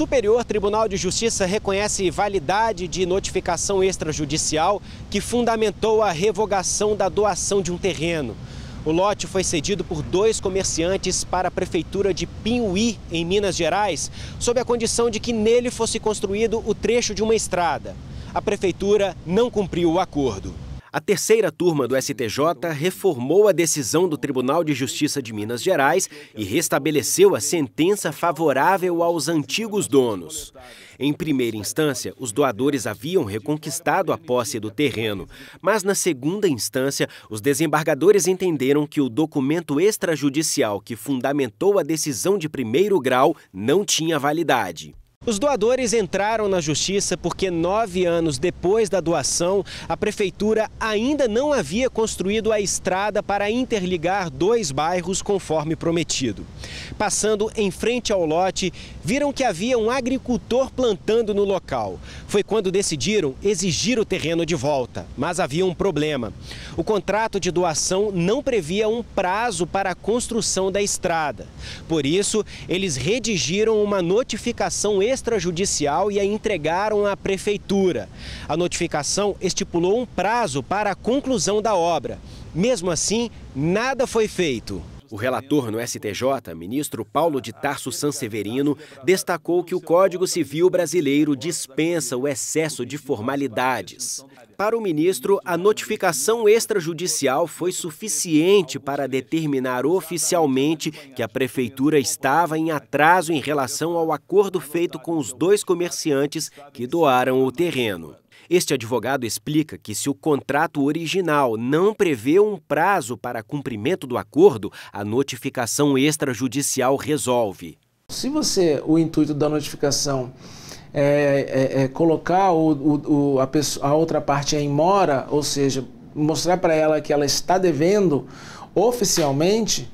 Superior Tribunal de Justiça reconhece validade de notificação extrajudicial que fundamentou a revogação da doação de um terreno. O lote foi cedido por dois comerciantes para a prefeitura de Pinhuí, em Minas Gerais, sob a condição de que nele fosse construído o trecho de uma estrada. A prefeitura não cumpriu o acordo. A terceira turma do STJ reformou a decisão do Tribunal de Justiça de Minas Gerais e restabeleceu a sentença favorável aos antigos donos. Em primeira instância, os doadores haviam reconquistado a posse do terreno, mas na segunda instância, os desembargadores entenderam que o documento extrajudicial que fundamentou a decisão de primeiro grau não tinha validade. Os doadores entraram na justiça porque nove anos depois da doação, a prefeitura ainda não havia construído a estrada para interligar dois bairros conforme prometido. Passando em frente ao lote, viram que havia um agricultor plantando no local. Foi quando decidiram exigir o terreno de volta, mas havia um problema. O contrato de doação não previa um prazo para a construção da estrada. Por isso, eles redigiram uma notificação extrajudicial e a entregaram à prefeitura. A notificação estipulou um prazo para a conclusão da obra. Mesmo assim, nada foi feito. O relator no STJ, ministro Paulo de Tarso Sanseverino, destacou que o Código Civil brasileiro dispensa o excesso de formalidades. Para o ministro, a notificação extrajudicial foi suficiente para determinar oficialmente que a prefeitura estava em atraso em relação ao acordo feito com os dois comerciantes que doaram o terreno. Este advogado explica que, se o contrato original não prevê um prazo para cumprimento do acordo, a notificação extrajudicial resolve. Se você, o intuito da notificação é, é, é colocar o, o, o, a, pessoa, a outra parte em mora, ou seja, mostrar para ela que ela está devendo oficialmente,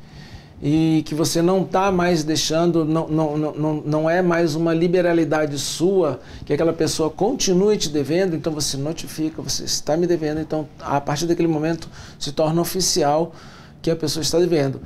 e que você não está mais deixando, não, não, não, não é mais uma liberalidade sua, que aquela pessoa continue te devendo, então você notifica, você está me devendo, então a partir daquele momento se torna oficial que a pessoa está devendo.